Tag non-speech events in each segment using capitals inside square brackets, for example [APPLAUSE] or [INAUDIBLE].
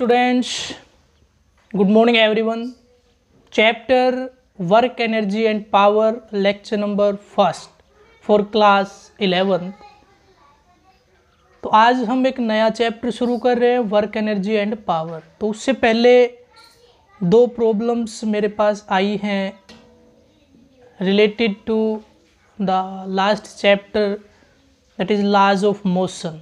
students good morning everyone chapter work energy and power lecture number first for class eleven तो आज हम एक नया चैप्टर शुरू कर रहे हैं वर्क एनर्जी एंड पावर तो उससे पहले दो प्रॉब्लम्स मेरे पास आई हैं related to the last chapter that is laws of motion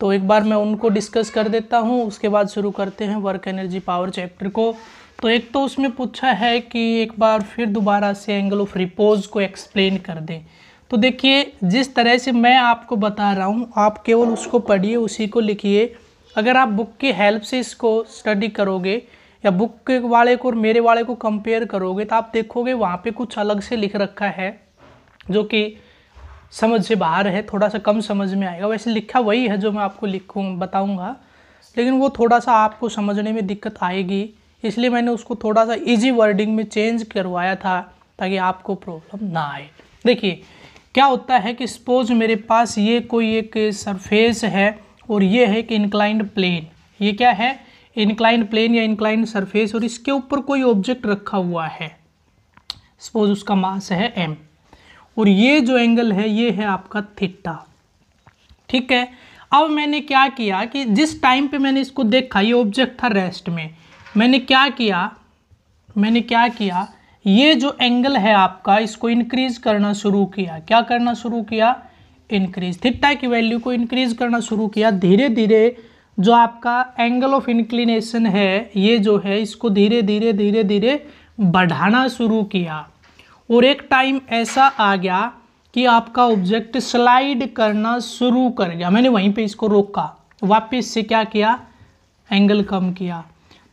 तो एक बार मैं उनको डिस्कस कर देता हूँ उसके बाद शुरू करते हैं वर्क एनर्जी पावर चैप्टर को तो एक तो उसमें पूछा है कि एक बार फिर दोबारा से एंगल ऑफ रिपोज को एक्सप्लेन कर दें तो देखिए जिस तरह से मैं आपको बता रहा हूँ आप केवल उसको पढ़िए उसी को लिखिए अगर आप बुक की हेल्प से इसको स्टडी करोगे या बुक के वाले को और मेरे वाले को कंपेयर करोगे तो आप देखोगे वहाँ पे कुछ अलग से लिख रखा है जो कि समझ से बाहर है थोड़ा सा कम समझ में आएगा वैसे लिखा वही है जो मैं आपको लिखूँ बताऊँगा लेकिन वो थोड़ा सा आपको समझने में दिक्कत आएगी इसलिए मैंने उसको थोड़ा सा इजी वर्डिंग में चेंज करवाया था ताकि आपको प्रॉब्लम ना आए देखिए क्या होता है कि सपोज मेरे पास ये कोई एक सरफेस है और ये है कि इंक्लाइंड प्लेन ये क्या है इंक्लाइंड प्लेन या इंक्लाइंड सरफेस और इसके ऊपर कोई ऑब्जेक्ट रखा हुआ है सपोज उसका मास है एम और ये जो एंगल है ये है आपका थिट्टा ठीक है अब मैंने क्या किया कि जिस टाइम पे मैंने इसको देखा ये ऑब्जेक्ट था रेस्ट में मैंने क्या किया मैंने क्या किया ये जो एंगल है आपका इसको इंक्रीज करना शुरू किया क्या करना शुरू किया इंक्रीज थिट्टा की वैल्यू को इंक्रीज करना शुरू किया धीरे धीरे जो आपका एंगल ऑफ इंक्लिनेशन है ये जो है इसको धीरे धीरे धीरे धीरे बढ़ाना शुरू किया और एक टाइम ऐसा आ गया कि आपका ऑब्जेक्ट स्लाइड करना शुरू कर गया मैंने वहीं पे इसको रोका वापस से क्या किया एंगल कम किया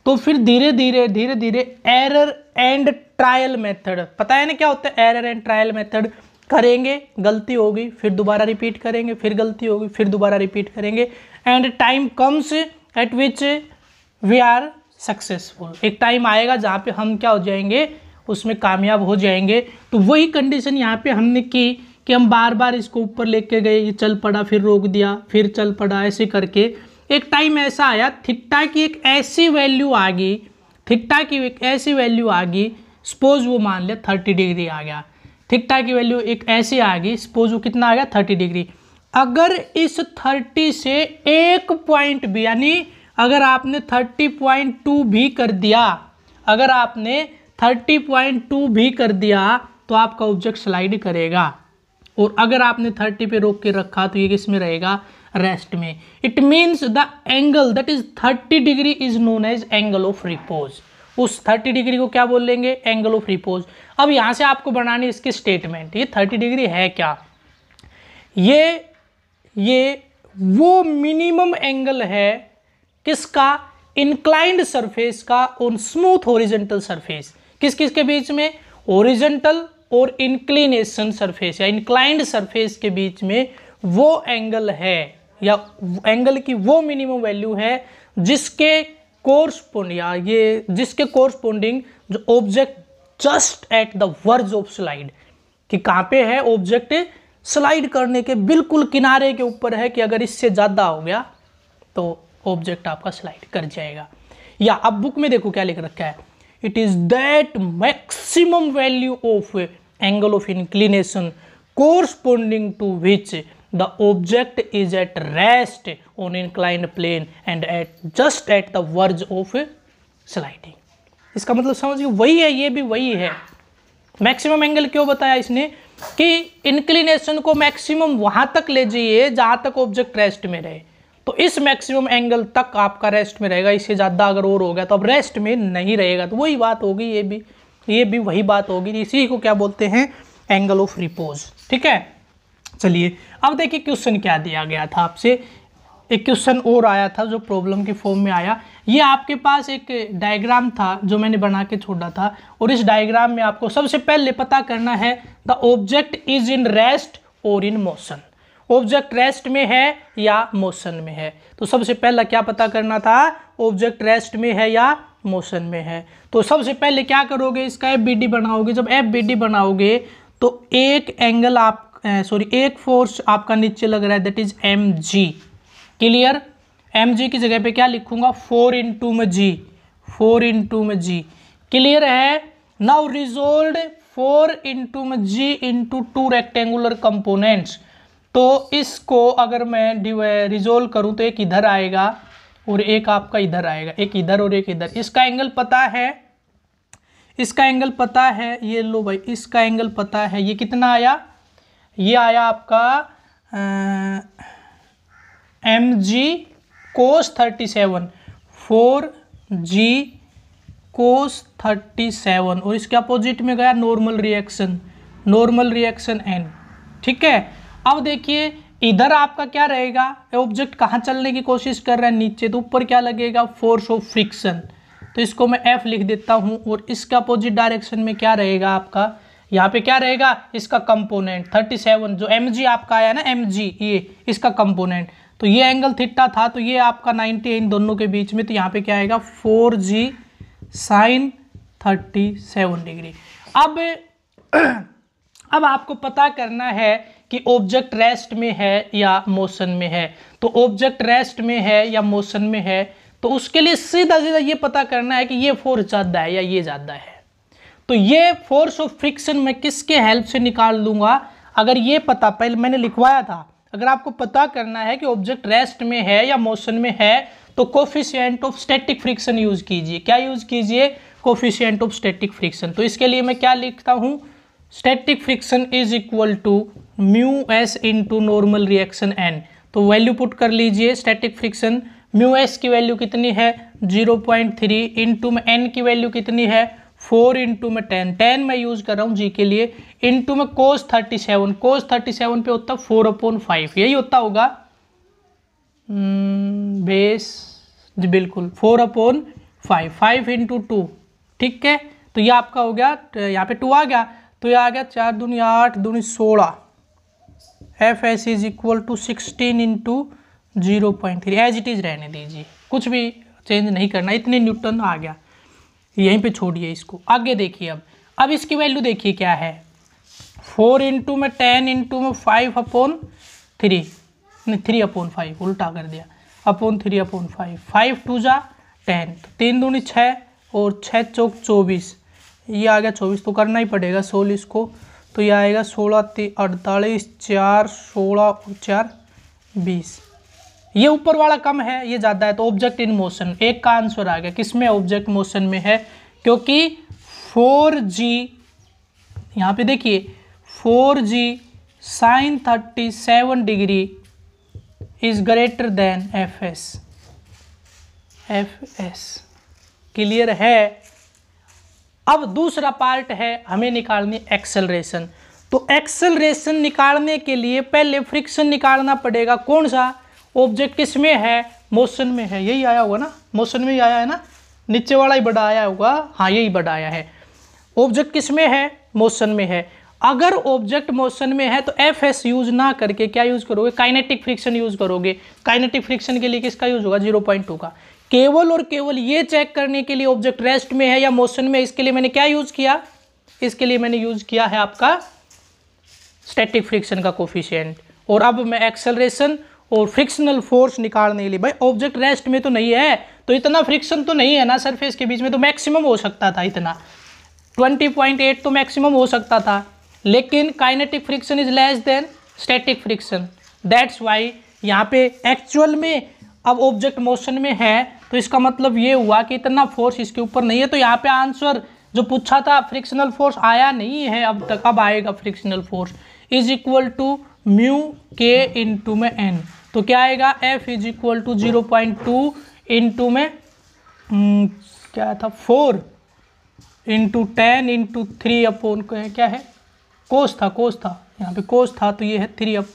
तो फिर धीरे धीरे धीरे धीरे एरर एंड ट्रायल मेथड पता है ना क्या होता है एरर एंड ट्रायल मेथड करेंगे गलती होगी फिर दोबारा रिपीट करेंगे फिर गलती होगी फिर दोबारा रिपीट करेंगे and time comes at which we are successful एक टाइम आएगा जहाँ पे हम क्या हो जाएंगे उसमें कामयाब हो जाएंगे तो वही कंडीशन यहाँ पे हमने की कि हम बार बार इसको ऊपर लेके गए ये चल पड़ा फिर रोक दिया फिर चल पड़ा ऐसे करके एक टाइम ऐसा आया थिट्टा की एक ऐसी वैल्यू आ गई थिट्टा की एक ऐसी वैल्यू आ गई सपोज वो मान लिया थर्टी डिग्री आ गया थिट्टा की वैल्यू एक ऐसी आ गई सपोज वो कितना आ गया थर्टी डिग्री अगर इस थर्टी से एक पॉइंट भी यानी अगर आपने थर्टी पॉइंट टू भी कर दिया अगर आपने थर्टी पॉइंट टू भी कर दिया तो आपका ऑब्जेक्ट स्लाइड करेगा और अगर आपने थर्टी पे रोक के रखा तो ये किस में रहेगा रेस्ट में it means the angle that is thirty degree is known as angle of repose उस थर्टी डिग्री को क्या बोल लेंगे एंगल ऑफ रिपोज अब यहाँ से आपको बनानी इसकी स्टेटमेंट ये थर्टी डिग्री है क्या ये ये वो मिनिमम एंगल है किसका इंक्लाइंड सरफेस का ऑन स्मूथ होरिजेंटल सरफेस किस किस के बीच में ओरिजेंटल और इंक्लिनेशन सरफेस या इंक्लाइंड सरफेस के बीच में वो एंगल है या एंगल की वो मिनिमम वैल्यू है जिसके कोर्सपोंड या ये जिसके कोर्सपोंडिंग जो object just at the verge of slide कि कहाँ पे है ऑब्जेक्ट स्लाइड करने के बिल्कुल किनारे के ऊपर है कि अगर इससे ज़्यादा हो गया तो ऑब्जेक्ट आपका स्लाइड कर जाएगा या अब बुक में देखो क्या लिख रखा है it is that maximum value of angle of inclination corresponding to which the object is at rest on inclined plane and at just at the verge of sliding इसका मतलब समझिए वही है ये भी वही है मैक्सिमम एंगल क्यों बताया इसने कि इंक्लिनेशन को मैक्सिमम वहाँ तक ले जाइए जहाँ तक ऑब्जेक्ट रेस्ट में रहे तो इस मैक्सिमम एंगल तक आपका रेस्ट में रहेगा इससे ज़्यादा अगर और हो गया तो अब रेस्ट में नहीं रहेगा तो वही बात होगी ये भी ये भी वही बात होगी इसी को क्या बोलते हैं एंगल ऑफ रिपोज ठीक है चलिए अब देखिए क्वेश्चन क्या दिया गया था आपसे एक क्वेश्चन और आया था जो प्रॉब्लम के फॉर्म में आया ये आपके पास एक डायग्राम था जो मैंने बना के छोड़ा था और इस डायग्राम में आपको सबसे पहले पता करना है the object is in rest और इन मोशन ऑब्जेक्ट रेस्ट में है या मोशन में है तो सबसे पहला क्या पता करना था ऑब्जेक्ट रेस्ट में है या मोशन में है तो सबसे पहले क्या करोगे इसका एफ बी डी बनाओगे जब एफ बी डी बनाओगे तो एक एंगल आप सॉरी एक फोर्स आपका नीचे लग रहा है that is M G clear M G की जगह पे क्या लिखूंगा फोर इन टू में जी फोर इन टू में जी क्लियर है नाउ रिजोल्ड फोर इंटू में G into two rectangular components तो इसको अगर मैं रिजोल्व करूं तो एक इधर आएगा और एक आपका इधर आएगा एक इधर और एक इधर इसका एंगल पता है इसका एंगल पता है ये लो भाई इसका एंगल पता है ये कितना आया ये आया आपका M G cos thirty seven four G cos thirty seven और इसके अपोजिट में गया normal reaction normal reaction N ठीक है अब देखिए इधर आपका क्या रहेगा ऑब्जेक्ट कहाँ चलने की कोशिश कर रहा है नीचे तो ऊपर क्या लगेगा फोर्स ऑफ फ्रिक्शन तो इसको मैं एफ लिख देता हूँ और इसके अपोजिट डायरेक्शन में क्या रहेगा आपका यहाँ पे क्या रहेगा इसका कंपोनेंट 37 जो एम आपका आया ना एम ये इसका कंपोनेंट तो ये एंगल थिट्टा था तो ये आपका 90 इन दोनों के बीच में तो यहाँ पे क्या आएगा 4g जी साइन थर्टी डिग्री अब [CLEARS THROAT] अब आपको पता करना है कि ऑब्जेक्ट रेस्ट में है या मोशन में है तो ऑब्जेक्ट रेस्ट में है या मोशन में है तो उसके लिए सीधा सीधा ये पता करना है कि ये फोर्स ज़्यादा है या ये ज़्यादा है तो ये फोर्स ऑफ फ्रिक्शन मैं किसके हेल्प से निकाल लूँगा अगर ये पता पहले मैंने लिखवाया था अगर आपको पता करना है कि ऑब्जेक्ट रेस्ट में है या मोशन में है तो coefficient of static friction use कीजिए क्या यूज़ कीजिए कोफिशियंट ऑफ स्टैटिक फ्रिक्शन तो इसके लिए मैं क्या लिखता हूँ static friction is equal to mu S into normal reaction N तो वैल्यू पुट कर लीजिए स्टैटिक फ्रिक्शन म्यू एस की वैल्यू कितनी है जीरो पॉइंट थ्री इंटू में एन की वैल्यू कितनी है फोर इंटू में टेन टेन मैं यूज़ कर रहा हूँ जी के लिए इंटू में cos thirty seven cos thirty seven पे होता फोर अपॉन फाइव यही होता होगा बेस हम्म, जी बिल्कुल four upon five five into two ठीक है तो ये आपका हो गया यहाँ पे टू आ गया तो ये आ गया चार दूनी आठ दूनी सोलह F S is equal to sixteen into zero point three as it is रहने दीजिए कुछ भी चेंज नहीं करना इतने न्यूटन आ गया यहीं पे छोड़िए इसको आगे देखिए अब अब इसकी वैल्यू देखिए क्या है फोर इंटू में टेन इंटू में फाइव अपोन थ्री नहीं थ्री अपोन फाइव उल्टा कर दिया upon three upon five five two जा टेन तो तीन दूनी छः और छः चौक चौबीस ये आ गया चौबीस तो करना ही पड़ेगा सोल इसको तो यह आएगा सोलह ती अड़तालीस चार सोलह और चार बीस ये ऊपर वाला कम है ये ज़्यादा है तो ऑब्जेक्ट इन मोशन एक का आंसर आ गया किस में ऑब्जेक्ट मोशन में है क्योंकि फोर जी यहाँ पे देखिए four G sine thirty seven degree is greater than F S F S clear है अब दूसरा पार्ट है हमें निकालनी एक्सेलरेशन तो एक्सेलरेशन निकालने के लिए पहले फ्रिक्शन निकालना पड़ेगा कौन सा ऑब्जेक्ट किस में है मोशन में है यही आया होगा ना मोशन में ही आया है ना नीचे वाला ही बड़ा आया होगा हाँ यही बड़ा आया है ऑब्जेक्ट किस में है मोशन में है अगर ऑब्जेक्ट मोशन में है तो एफ एस यूज ना करके क्या यूज करोगे काइनेटिक फ्रिक्शन यूज करोगे काइनेटिक फ्रिक्शन के लिए किसका यूज होगा जीरो पॉइंट टू का केवल और केवल ये चेक करने के लिए ऑब्जेक्ट रेस्ट में है या मोशन में इसके लिए मैंने क्या यूज़ किया इसके लिए मैंने यूज़ किया है आपका स्टैटिक फ्रिक्शन का कोफिशियंट और अब मैं एक्सेलरेशन और फ्रिक्शनल फोर्स निकालने के लिए भाई ऑब्जेक्ट रेस्ट में तो नहीं है तो इतना फ्रिक्शन तो नहीं है ना सरफेस के बीच में तो मैक्सिमम हो सकता था इतना 20.8 तो मैक्सिमम हो सकता था लेकिन kinetic friction is less than static friction that's why यहाँ पे एक्चुअल में अब ऑब्जेक्ट मोशन में है तो इसका मतलब ये हुआ कि इतना फोर्स इसके ऊपर नहीं है तो यहाँ पे आंसर जो पूछा था फ्रिक्शनल फोर्स आया नहीं है अब तक अब आएगा frictional force is equal to mu K into में एन तो क्या आएगा F is equal to zero point two into में हम्म, क्या था four into ten into three upon क्या है कोस था कोस था यहाँ पे कोस था तो ये है three up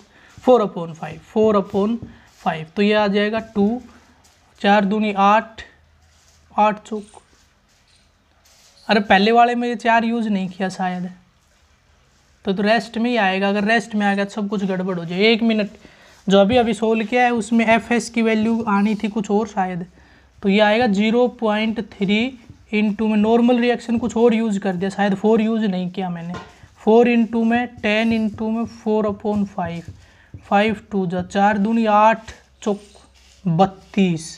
four upon five four upon five तो ये आ जाएगा टू चार दूनी आठ आठ चौक अरे पहले वाले में ये चार यूज़ नहीं किया शायद तो, तो रेस्ट में ही आएगा अगर रेस्ट में आएगा तो सब कुछ गड़बड़ हो जाए एक मिनट जो अभी अभी सोल्व किया है उसमें एफ एस की वैल्यू आनी थी कुछ और शायद तो ये आएगा zero point three into में नॉर्मल रिएक्शन कुछ और यूज़ कर दिया शायद फोर यूज़ नहीं किया मैंने फोर इन टू में टेन इन टू में four upon five five two जो चार दूनी आठ चौक बत्तीस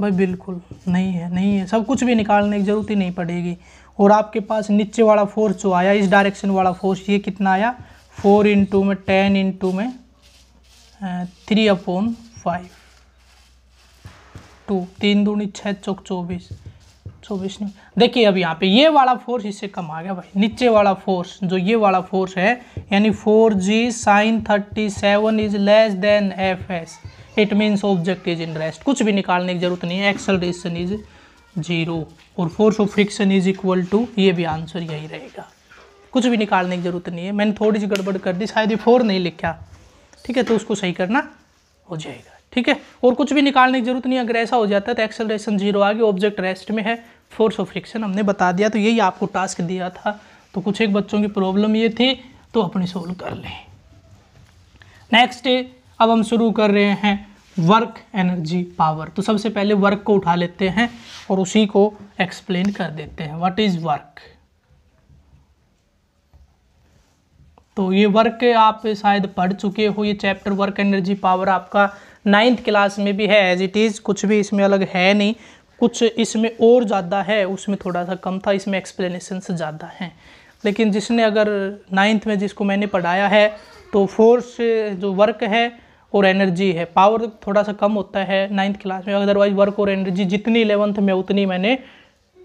भाई बिल्कुल नहीं है नहीं है सब कुछ भी निकालने की ज़रूरत ही नहीं पड़ेगी और आपके पास नीचे वाला फोर्स जो आया इस डायरेक्शन वाला फोर्स ये कितना आया फोर इंटू में टेन इंटू में थ्री अपॉन फाइव टू तीन दूनी छः चौक चौबीस चौबीस नहीं देखिए अब यहाँ पे ये वाला फोर्स इससे कम आ गया भाई नीचे वाला फोर्स जो ये वाला फोर्स है यानी four G sine thirty seven is less than F S it means object is in rest कुछ भी निकालने की जरूरत नहीं है एक्सलेशन इज जीरो और force of friction is equal to ये भी आंसर यही रहेगा कुछ भी निकालने की जरूरत नहीं है मैंने थोड़ी सी गड़बड़ कर दी शायद ये फोर नहीं लिखा ठीक है तो उसको सही करना हो जाएगा ठीक है और कुछ भी निकालने की जरूरत नहीं अगर ऐसा हो जाता है तो एक्सलेशन जीरो आ गया ऑब्जेक्ट रेस्ट में है फोर्स ऑफ फ्रिक्शन हमने बता दिया तो यही आपको टास्क दिया था तो कुछ एक बच्चों की प्रॉब्लम ये थी तो अपनी सोल्व कर लें नेक्स्ट अब हम शुरू कर रहे हैं वर्क एनर्जी पावर तो सबसे पहले वर्क को उठा लेते हैं और उसी को एक्सप्लेन कर देते हैं व्हाट इज वर्क तो ये वर्क आप शायद पढ़ चुके हो ये चैप्टर वर्क एनर्जी पावर आपका नाइन्थ क्लास में भी है एज इट इज़ कुछ भी इसमें अलग है नहीं कुछ इसमें और ज़्यादा है उसमें थोड़ा सा कम था इसमें एक्सप्लेनेशन ज़्यादा हैं लेकिन जिसने अगर नाइन्थ में जिसको मैंने पढ़ाया है तो फोर्स जो वर्क है और एनर्जी है पावर थोड़ा सा कम होता है नाइन्थ क्लास में अदरवाइज वर्क और एनर्जी जितनी इलेवंथ में उतनी मैंने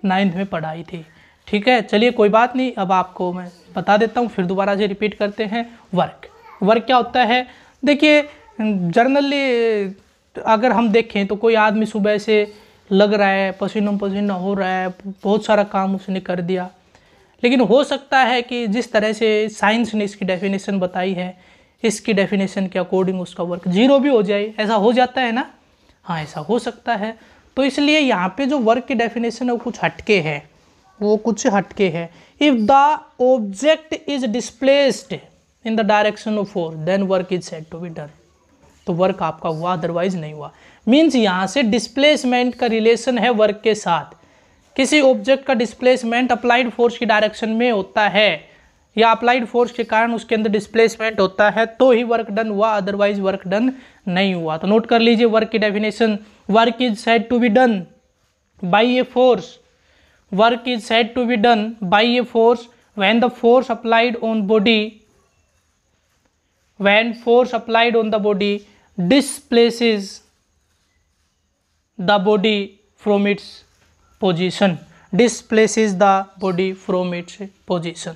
नाइन्थ में पढ़ाई थी ठीक है चलिए कोई बात नहीं अब आपको मैं बता देता हूँ फिर दोबारा से रिपीट करते हैं वर्क वर्क क्या होता है देखिए जर्नली अगर हम देखें तो कोई आदमी सुबह से लग रहा है पसीनों पसीना हो रहा है बहुत सारा काम उसने कर दिया लेकिन हो सकता है कि जिस तरह से साइंस ने इसकी डेफिनेशन बताई है इसकी डेफिनेशन के अकॉर्डिंग उसका वर्क जीरो भी हो जाए ऐसा हो जाता है ना हाँ ऐसा हो सकता है तो इसलिए यहाँ पे जो वर्क की डेफिनेशन है वो कुछ हटके है वो कुछ हटके है if the object is displaced in the direction of force then work is said to be done तो वर्क आपका हुआ अदरवाइज नहीं हुआ मीन्स यहाँ से डिस्प्लेसमेंट का रिलेशन है वर्क के साथ किसी ऑब्जेक्ट का डिस्प्लेसमेंट अप्लाइड फोर्स की डायरेक्शन में होता है या अप्लाइड फोर्स के कारण उसके अंदर डिस्प्लेसमेंट होता है तो ही वर्क डन हुआ अदरवाइज वर्क डन नहीं हुआ तो नोट कर लीजिए वर्क की definition work is said to be done by a force work is said to be done by a force when the force applied on body when force applied on the body displaces the body from its position displaces the body from its position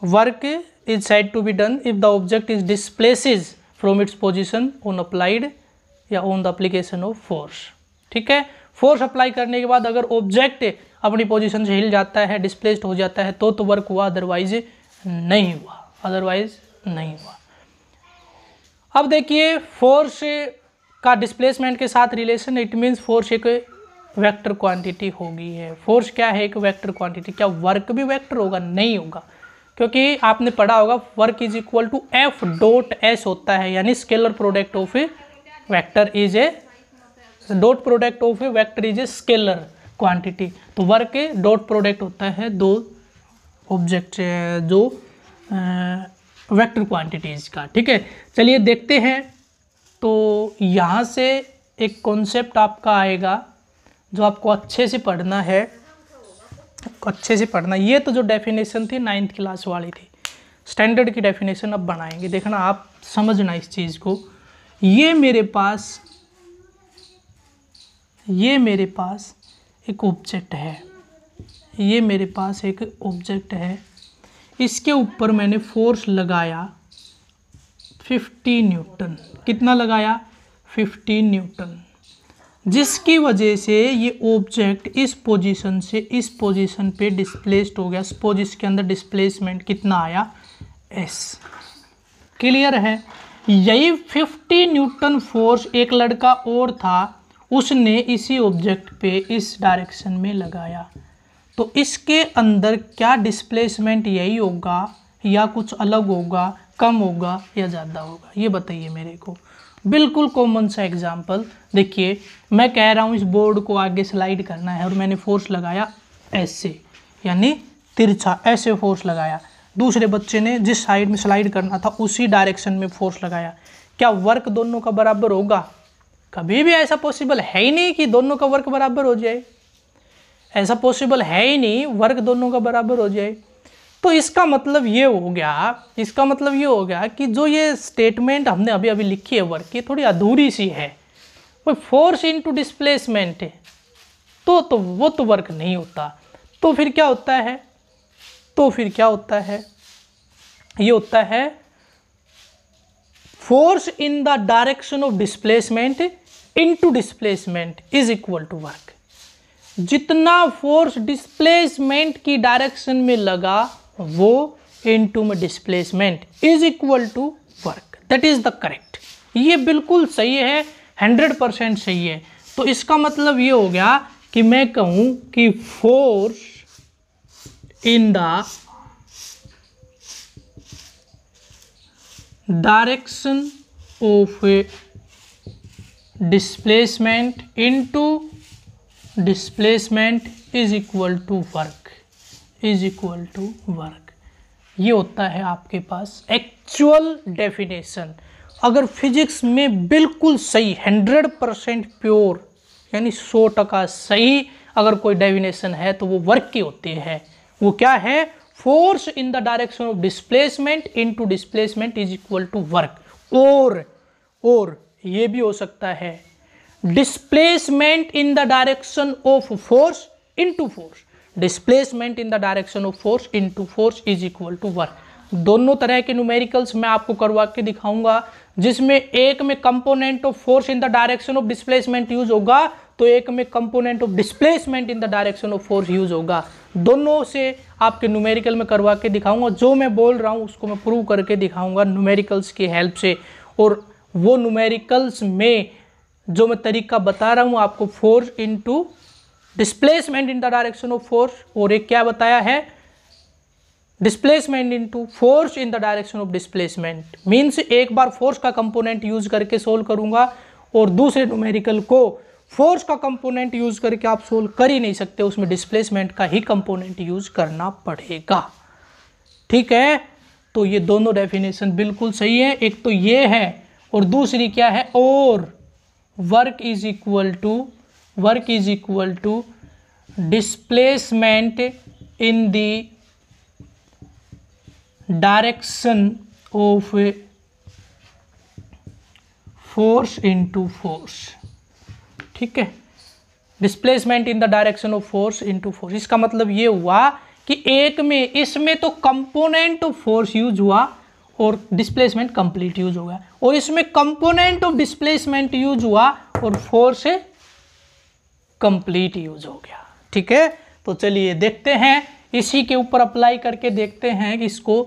work is said to be done if the object is displaces from its position on applied या on the application of force ठीक है force apply करने के बाद अगर object अपनी position से हिल जाता है डिसप्लेस्ड हो जाता है तो तो वर्क हुआ अदरवाइज नहीं हुआ अदरवाइज नहीं हुआ अब देखिए फोर्स का डिस्प्लेसमेंट के साथ रिलेशन इट मीन्स फोर्स एक वेक्टर क्वांटिटी होगी है फोर्स क्या है एक वेक्टर क्वांटिटी क्या वर्क भी वेक्टर होगा नहीं होगा क्योंकि आपने पढ़ा होगा work is equal to F dot S होता है यानी scalar product of a vector is a dot product of a vector is a scalar quantity तो वर्क डॉट प्रोडक्ट होता है दो ऑब्जेक्ट जो वेक्टर क्वांटिटीज़ का ठीक है चलिए देखते हैं तो यहाँ से एक कॉन्सेप्ट आपका आएगा जो आपको अच्छे से पढ़ना है आपको अच्छे से पढ़ना ये तो जो डेफिनेशन थी नाइन्थ क्लास वाली थी स्टैंडर्ड की डेफिनेशन अब बनाएंगे देखना आप समझना इस चीज़ को ये मेरे पास ये मेरे पास एक ऑब्जेक्ट है ये मेरे पास एक ऑब्जेक्ट है इसके ऊपर मैंने फोर्स लगाया फिफ्टी न्यूटन कितना लगाया फिफ्टी न्यूटन जिसकी वजह से ये ऑब्जेक्ट इस पोजीशन से इस पोजीशन पे डिस्प्लेस्ड हो गया इस पोजिशन के अंदर डिस्प्लेसमेंट कितना आया एस क्लियर है यही 50 न्यूटन फोर्स एक लड़का और था उसने इसी ऑब्जेक्ट पे इस डायरेक्शन में लगाया तो इसके अंदर क्या डिस्प्लेसमेंट यही होगा या कुछ अलग होगा कम होगा या ज़्यादा होगा ये बताइए मेरे को बिल्कुल कॉमन सा एग्जाम्पल देखिए मैं कह रहा हूँ इस बोर्ड को आगे स्लाइड करना है और मैंने फोर्स लगाया ऐसे यानी तिरछा ऐसे फोर्स लगाया दूसरे बच्चे ने जिस साइड में स्लाइड करना था उसी डायरेक्शन में फोर्स लगाया क्या वर्क दोनों का बराबर होगा कभी भी ऐसा पॉसिबल है ही नहीं कि दोनों का वर्क बराबर हो जाए ऐसा पॉसिबल है ही नहीं वर्क दोनों का बराबर हो जाए तो इसका मतलब ये हो गया इसका मतलब ये हो गया कि जो ये स्टेटमेंट हमने अभी अभी लिखी है वर्क की थोड़ी अधूरी सी है वो फोर्स इनटू डिस्प्लेसमेंट है तो तो वो तो वर्क नहीं होता तो फिर क्या होता है तो फिर क्या होता है ये होता है force in the direction of displacement into displacement is equal to work जितना फोर्स डिस्प्लेसमेंट की डायरेक्शन में लगा वो इन टू में displacement is equal to work that is the correct ये बिल्कुल सही है हंड्रेड परसेंट सही है तो इसका मतलब ये हो गया कि मैं कहूं कि force in the direction of into displacement is equal to work is equal to work ये होता है आपके पास एक्चुअल डेफिनेशन अगर फिजिक्स में बिल्कुल सही हंड्रेड परसेंट प्योर यानी सौ टका सही अगर कोई डेफिनेशन है तो वो वर्क की होती है वो क्या है force in the direction of displacement into displacement is equal to work और और ये भी हो सकता है displacement in the direction of force into force displacement in the direction of force into force is equal to work दोनों तरह के न्यूमेरिकल्स मैं आपको करवा के दिखाऊंगा जिसमें एक में component of force in the direction of displacement use होगा तो एक में component of displacement in the direction of force use होगा दोनों से आपके न्यूमेरिकल में करवा के दिखाऊंगा जो मैं बोल रहा हूँ उसको मैं प्रूव करके दिखाऊंगा न्यूमेरिकल्स की हेल्प से और वो न्यूमेरिकल्स में जो मैं तरीका बता रहा हूँ आपको force into displacement in the direction of force और एक क्या बताया है displacement into force in the direction of displacement means एक बार फोर्स का कंपोनेंट यूज करके सोल्व करूंगा और दूसरे न्यूमेरिकल को फोर्स का कंपोनेंट यूज करके आप सोल्व कर ही नहीं सकते उसमें डिस्प्लेसमेंट का ही कंपोनेंट यूज करना पड़ेगा ठीक है तो ये दोनों डेफिनेशन बिल्कुल सही है एक तो ये है और दूसरी क्या है और work is equal to work is equal to displacement in the direction of force into force ठीक है displacement in the direction of force into force इसका मतलब ये हुआ कि एक में इसमें तो कंपोनेंट ऑफ फोर्स यूज हुआ और डिस्प्लेसमेंट कंप्लीट यूज हो गया और इसमें कंपोनेंट ऑफ डिस्प्लेसमेंट यूज हुआ और फोर्स कंप्लीट यूज हो गया ठीक है तो चलिए देखते हैं इसी के ऊपर अप्लाई करके देखते हैं कि इसको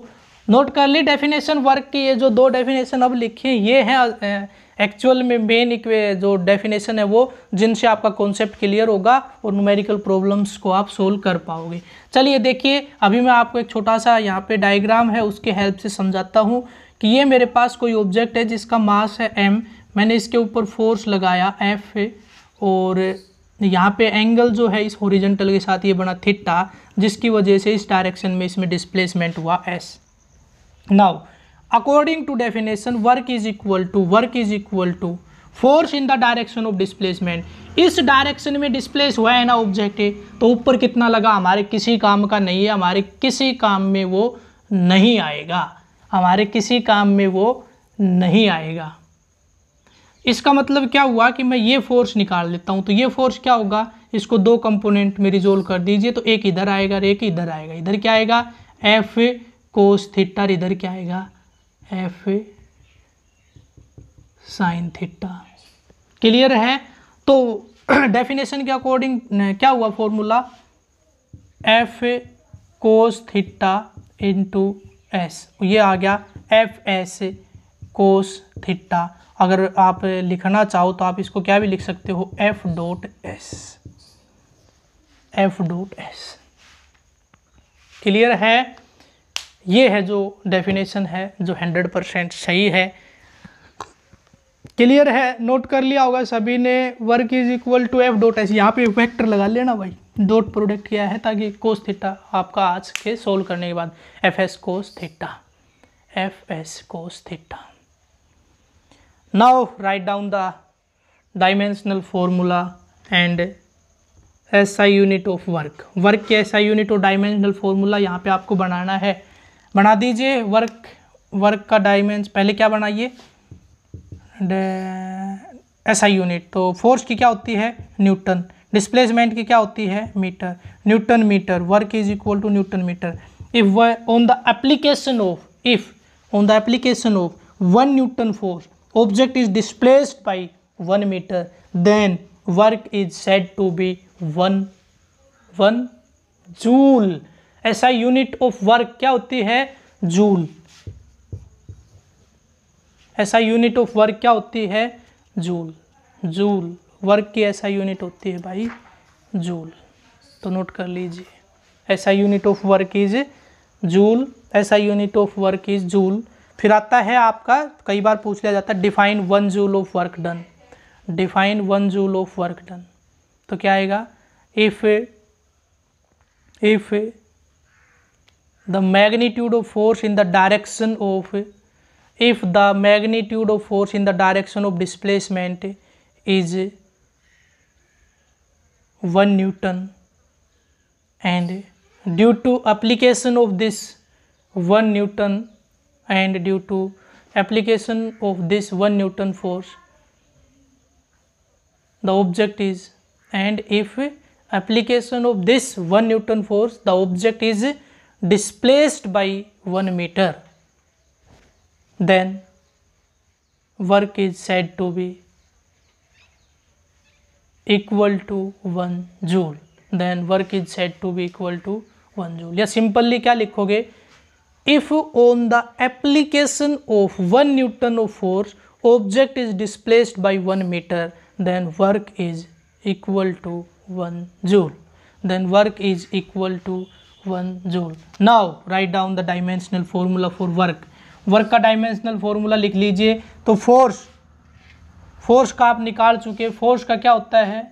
नोट कर ली डेफिनेशन वर्क की ये जो दो डेफिनेशन अब लिखे हैं ये हैं एक्चुअल में मेन जो डेफिनेशन है वो जिनसे आपका कॉन्सेप्ट क्लियर होगा और न्यूमेरिकल प्रॉब्लम्स को आप सोल्व कर पाओगे चलिए देखिए अभी मैं आपको एक छोटा सा यहाँ पे डायग्राम है उसके हेल्प से समझाता हूँ कि ये मेरे पास कोई ऑब्जेक्ट है जिसका मास है एम मैंने इसके ऊपर फोर्स लगाया एफ और यहाँ पे एंगल जो है इस होरिजेंटल के साथ ये बना थिट्टा जिसकी वजह से इस डायरेक्शन में इसमें डिस्प्लेसमेंट हुआ S now according to definition work is equal to work is equal to force in the direction of displacement इस डायरेक्शन में डिस्प्लेस हुआ है ना ऑब्जेक्ट तो ऊपर कितना लगा हमारे किसी काम का नहीं है हमारे किसी काम में वो नहीं आएगा हमारे किसी काम में वो नहीं आएगा इसका मतलब क्या हुआ कि मैं ये फोर्स निकाल लेता हूँ तो ये फोर्स क्या होगा इसको दो कंपोनेंट में रिजोल्व कर दीजिए तो एक इधर आएगा और एक इधर आएगा इधर क्या आएगा एफ कोस थीटा इधर क्या आएगा एफ साइन थीटा क्लियर है तो डेफिनेशन [CLEARS THROAT] के अकॉर्डिंग क्या हुआ formula F cos theta into S ये आ गया एफ एस कोस थीटा अगर आप लिखना चाहो तो आप इसको क्या भी लिख सकते हो F dot S F dot S clear है ये है जो डेफिनेशन है जो हंड्रेड परसेंट सही है क्लियर है नोट कर लिया होगा सभी ने work is equal to F dot S यहाँ पे वेक्टर लगा लेना भाई डॉट प्रोडक्ट किया है ताकि कोस थीटा आपका आज के सोल्व करने के बाद F S cos theta F S cos theta now write down the dimensional formula and SI unit of work work के SI यूनिट और डायमेंशनल फॉर्मूला यहाँ पर आपको बनाना है बना दीजिए वर्क वर्क का डायमेंस पहले क्या बनाइए एस आई यूनिट तो फोर्स की क्या होती है न्यूटन डिस्प्लेसमेंट की क्या होती है metre newton metre work is equal to newton metre if on the application of if on the application of one newton force object is displaced by one metre then work is said to be one one joule SI unit of work क्या होती है joule SI unit of work क्या होती है joule joule work की ऐसा unit होती है भाई जूल तो नोट कर लीजिए SI unit of work is joule SI unit of work is joule फिर आता है आपका कई बार पूछ लिया जाता है define one joule of work done define one joule of work done तो क्या आएगा if if the magnitude of force in the direction of if the magnitude of force in the direction of displacement is one newton and due to application of this one newton and due to application of this 1 newton force the object is and if application of this 1 newton force the object is displaced by 1 meter then work is said to be equal to 1 joule then work is said to be equal to 1 joule या simply kya likhoge if on the application of 1 newton of force object is displaced by 1 meter then work is equal to 1 joule then work is equal to 1 joule now write down the dimensional formula for work work का dimensional formula लिख लीजिए तो force force का आप निकाल चुके force का क्या होता है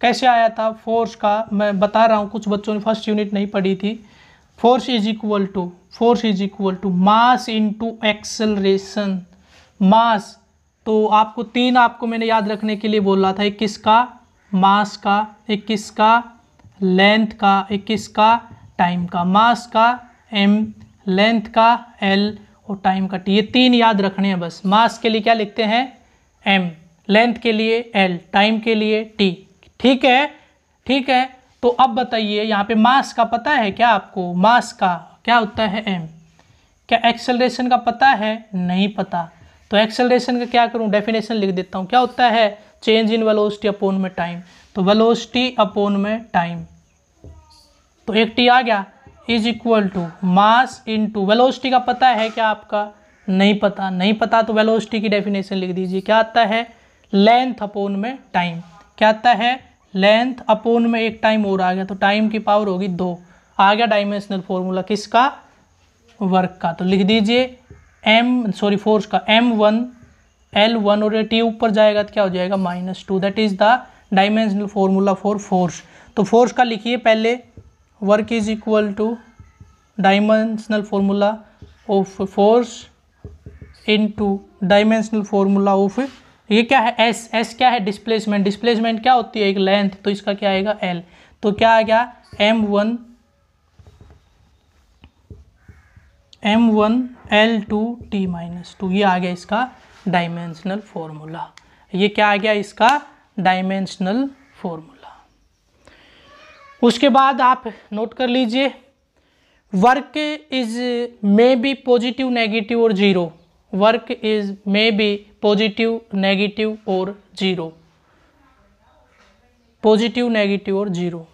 कैसे आया था फोर्स का मैं बता रहा हूँ कुछ बच्चों ने फर्स्ट यूनिट नहीं पढ़ी थी force is equal to force is equal to mass to acceleration mass तो आपको तीन आपको मैंने याद रखने के लिए बोला था एक किसका मास का एक किसका लेंथ का एक किसका टाइम का मास का एम लेंथ का एल और टाइम का टी ये तीन याद रखने हैं बस मास के लिए क्या लिखते हैं एम लेंथ के लिए एल टाइम के लिए टी ठीक है ठीक है तो अब बताइए यहाँ पे मास का पता है क्या आपको मास का क्या होता है एम क्या एक्सेलरेशन का पता है नहीं पता तो एक्सेलरेशन का क्या करूँ डेफिनेशन लिख देता हूँ क्या होता है चेंज इन वेलोसिटी अपोन में टाइम तो वेलोसिटी अपोन में टाइम तो एक टी आ गया is equal to mass into velocity का पता है क्या आपका नहीं पता नहीं पता तो वेलोसिटी की डेफिनेशन लिख दीजिए क्या आता है लेंथ अपोन में टाइम क्या आता है लेंथ अपोन में एक टाइम और आ गया तो टाइम की पावर होगी दो आ गया डायमेंशनल फॉर्मूला किसका वर्क का तो लिख दीजिए एम सॉरी फोर्स का एम वन एल वन और टी ऊपर जाएगा तो क्या हो जाएगा minus two that is the dimensional formula for force तो फोर्स का लिखिए पहले work is equal to dimensional formula of force into dimensional formula of ये क्या है एस एस क्या है डिस्प्लेसमेंट डिस्प्लेसमेंट क्या होती है एक लेंथ तो इसका क्या आएगा एल तो क्या आ गया M one M one L two T minus two ये आ गया इसका डायमेंशनल फॉर्मूला ये क्या आ गया इसका डायमेंशनल फॉर्मूला उसके बाद आप नोट कर लीजिए work is maybe positive negative और zero work is maybe positive negative और जीरो पॉजिटिव नेगेटिव और जीरो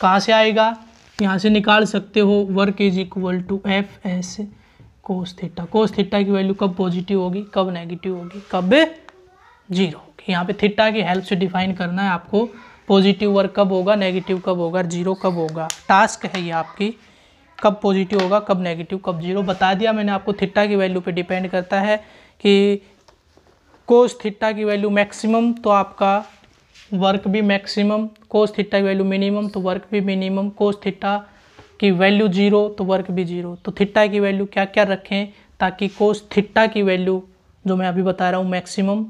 कहाँ से आएगा यहाँ से निकाल सकते हो work is equal to F S cos theta cos theta की वैल्यू कब पॉजिटिव होगी कब नेगेटिव होगी कब जीरो होगी यहाँ पे थीटा की हेल्प से डिफाइन करना है आपको पॉजिटिव वर्क कब होगा नेगेटिव कब होगा जीरो कब होगा टास्क है ये आपकी कब पॉजिटिव होगा कब नेगेटिव कब जीरो बता दिया मैंने आपको थिट्टा की वैल्यू पे डिपेंड करता है कि कोस थिट्टा की वैल्यू मैक्सिमम तो आपका वर्क भी मैक्सिमम कोस थिट्टा की वैल्यू मिनिमम तो वर्क भी मिनिमम कोस थिट्टा की वैल्यू जीरो तो वर्क भी जीरो तो थिट्टा की वैल्यू क्या क्या रखें ताकि कोस थिट्टा की वैल्यू जो मैं अभी बता रहा हूँ मैक्सिमम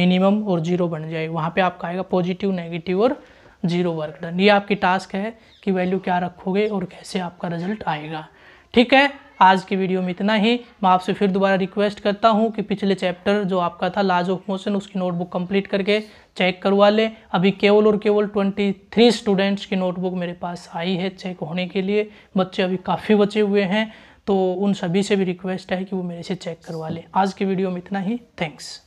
मिनिमम और जीरो बन जाए वहाँ पे आपका आएगा पॉजिटिव नेगेटिव और जीरो वर्क डन ये आपकी टास्क है कि वैल्यू क्या रखोगे और कैसे आपका रिजल्ट आएगा ठीक है आज की वीडियो में इतना ही मैं आपसे फिर दोबारा रिक्वेस्ट करता हूँ कि पिछले चैप्टर जो आपका था लाज ऑफ मोशन उसकी नोटबुक कंप्लीट करके चेक करवा लें अभी केवल और केवल 23 स्टूडेंट्स की नोटबुक मेरे पास आई है चेक होने के लिए बच्चे अभी काफ़ी बचे हुए हैं तो उन सभी से भी रिक्वेस्ट है कि वो मेरे से चेक करवा लें आज की वीडियो में इतना ही थैंक्स